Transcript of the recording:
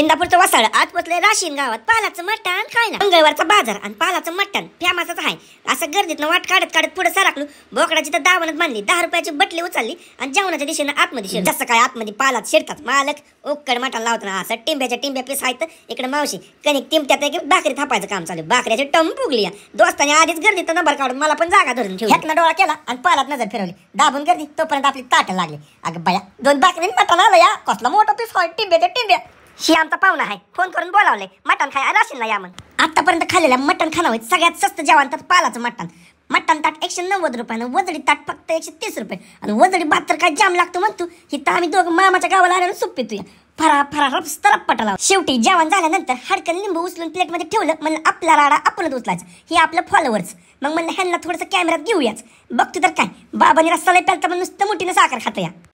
इंदापूरचं वसाळ आज पोचले राशीन गावात पालाचं मटण खायला मंगळवारचा बाजार आणि पालाचं मटण फेमसच आहे असं गर्दीतनं वाट काढत काढत पुढे सरकलो बोकडाची तर दावणच बांधली दहा रुपयाची बटली उचलली आणि जेवणाच्या दिशेनं आतमध्ये शिर जसं काय आतमध्ये पालात शिरतात मालक ओक्कड मटण लावत ना असं टिंब्याच्या टिंब्या पीस आहेत इकडे मावशी कणिक टिमट्यात की भाकरी थापायचं काम चालू भाकऱ्याची टम फुगली दोस्तांनी आधीच गर्दीत नंबर काढून मला पण जागा धरून ठेवली घेतला डोळा केला आणि पालात नजर फिरवली दाबून गर्दी तोपर्यंत आपली ताट लागली अगं बया दोन भाकरी मटण आलं या कसला मोठा पीस टिंब्याच्या टिंब्या ही आमचा पाहुणा आहे फोन करून बोलावले मटण खाय ना या मग आतापर्यंत खाल्लेल्या मटण खाणं सगळ्यात स्वस्त जेवण तर पालाचं मटण मटण ताट एकशे नव्वद आणि वजडी ताट फक्त एकशे तीस रुपये आणि वजडी भात काय जाम लागतो म्हणतो ही तर आम्ही दोघं मामाच्या गावाला आल्यानं सुप्पी तुया फरा फरा रप्स तर पटाला शेवटी जेवण झाल्यानंतर हडकन लिंबू उचलून प्लेटमध्ये ठेवलं म्हणलं आपला राडा आपणच उचलायचं हे आपलं फॉलोअर्स मग म्हणलं ह्यांना थोडंसं कॅमेऱ्यात घेऊयाच बघतो तर काय बाबाने रस्ता लय मग नुसतं मुठीनं साखर खातो या